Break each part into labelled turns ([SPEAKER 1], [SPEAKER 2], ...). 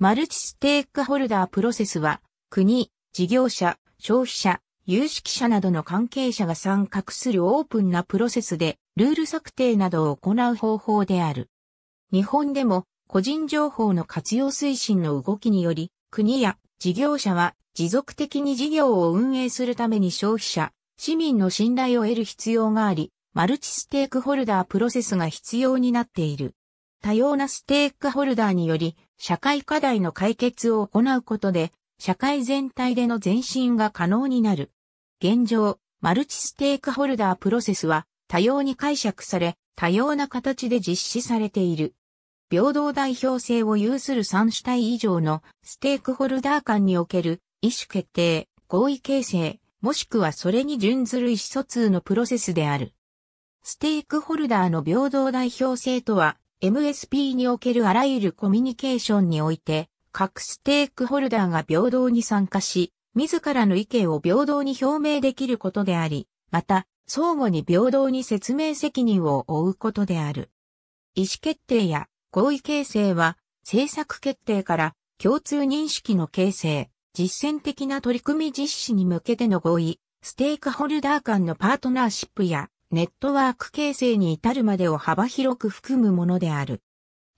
[SPEAKER 1] マルチステークホルダープロセスは、国、事業者、消費者、有識者などの関係者が参画するオープンなプロセスで、ルール策定などを行う方法である。日本でも、個人情報の活用推進の動きにより、国や事業者は持続的に事業を運営するために消費者、市民の信頼を得る必要があり、マルチステークホルダープロセスが必要になっている。多様なステークホルダーにより、社会課題の解決を行うことで、社会全体での前進が可能になる。現状、マルチステークホルダープロセスは多様に解釈され、多様な形で実施されている。平等代表性を有する3主体以上のステークホルダー間における意思決定、合意形成、もしくはそれに準ずる意思疎通のプロセスである。ステークホルダーの平等代表性とは、MSP におけるあらゆるコミュニケーションにおいて、各ステークホルダーが平等に参加し、自らの意見を平等に表明できることであり、また、相互に平等に説明責任を負うことである。意思決定や合意形成は、政策決定から共通認識の形成、実践的な取り組み実施に向けての合意、ステークホルダー間のパートナーシップやネットワーク形成に至るまでを幅広く含むものである。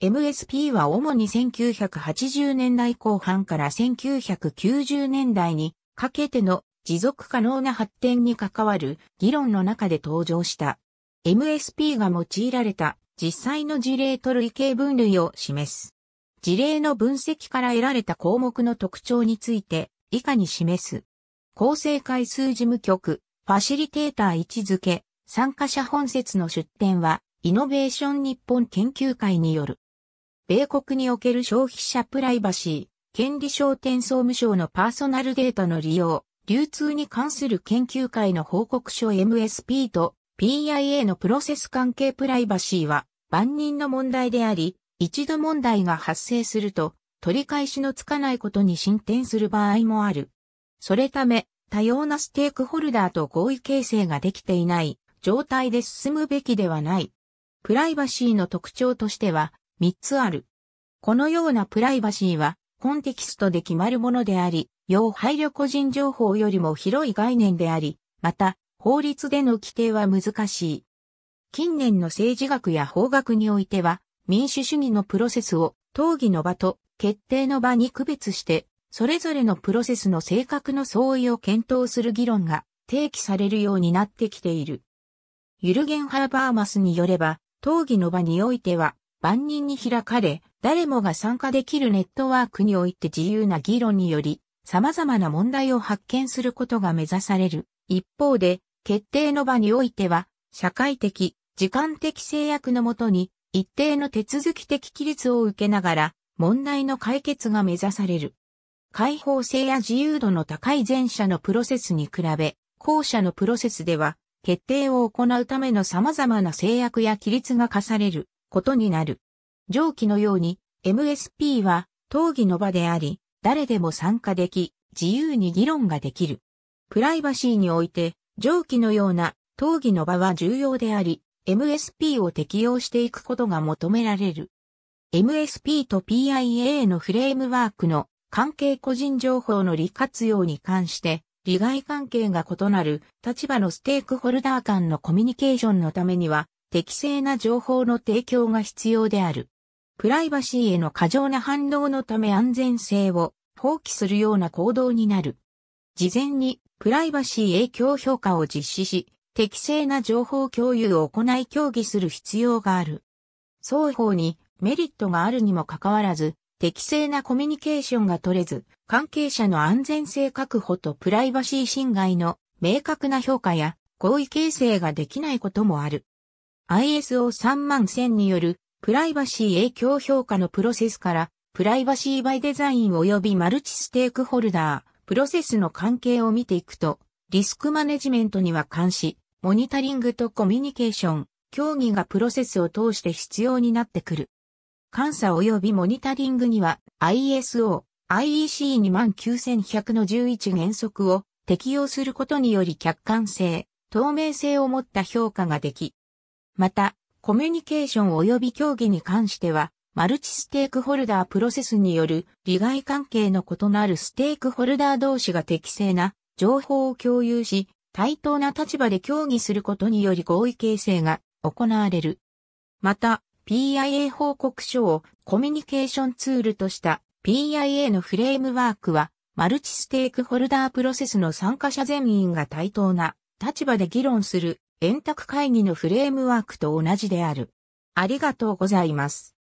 [SPEAKER 1] MSP は主に1980年代後半から1990年代にかけての持続可能な発展に関わる議論の中で登場した。MSP が用いられた実際の事例と類型分類を示す。事例の分析から得られた項目の特徴について以下に示す。構成回数事務局、ファシリテーター位置づけ、参加者本説の出展は、イノベーション日本研究会による。米国における消費者プライバシー、権利商店総務省のパーソナルデータの利用、流通に関する研究会の報告書 MSP と PIA のプロセス関係プライバシーは万人の問題であり、一度問題が発生すると取り返しのつかないことに進展する場合もある。それため、多様なステークホルダーと合意形成ができていない状態で進むべきではない。プライバシーの特徴としては3つある。このようなプライバシーはコンテキストで決まるものであり、要配慮個人情報よりも広い概念であり、また法律での規定は難しい。近年の政治学や法学においては民主主義のプロセスを討議の場と決定の場に区別して、それぞれのプロセスの性格の相違を検討する議論が提起されるようになってきている。ユルゲン・ハーバーマスによれば、討議の場においては、万人に開かれ、誰もが参加できるネットワークにおいて自由な議論により、様々な問題を発見することが目指される。一方で、決定の場においては、社会的、時間的制約のもとに、一定の手続き的規律を受けながら、問題の解決が目指される。開放性や自由度の高い前者のプロセスに比べ、後者のプロセスでは、決定を行うための様々な制約や規律が課されることになる。上記のように MSP は討議の場であり、誰でも参加でき、自由に議論ができる。プライバシーにおいて、上記のような討議の場は重要であり、MSP を適用していくことが求められる。MSP と PIA のフレームワークの関係個人情報の利活用に関して、利害関係が異なる立場のステークホルダー間のコミュニケーションのためには適正な情報の提供が必要である。プライバシーへの過剰な反応のため安全性を放棄するような行動になる。事前にプライバシー影響評価を実施し、適正な情報共有を行い協議する必要がある。双方にメリットがあるにもかかわらず、適正なコミュニケーションが取れず、関係者の安全性確保とプライバシー侵害の明確な評価や合意形成ができないこともある。ISO31000 によるプライバシー影響評価のプロセスからプライバシーバイデザイン及びマルチステークホルダー、プロセスの関係を見ていくと、リスクマネジメントには監視、モニタリングとコミュニケーション、協議がプロセスを通して必要になってくる。監査及びモニタリングには ISO、IEC29100 の11原則を適用することにより客観性、透明性を持った評価ができ、また、コミュニケーション及び協議に関しては、マルチステークホルダープロセスによる利害関係の異なるステークホルダー同士が適正な情報を共有し、対等な立場で協議することにより合意形成が行われる。また、PIA 報告書をコミュニケーションツールとした PIA のフレームワークは、マルチステークホルダープロセスの参加者全員が対等な立場で議論する円卓会議のフレームワークと同じである。ありがとうございます。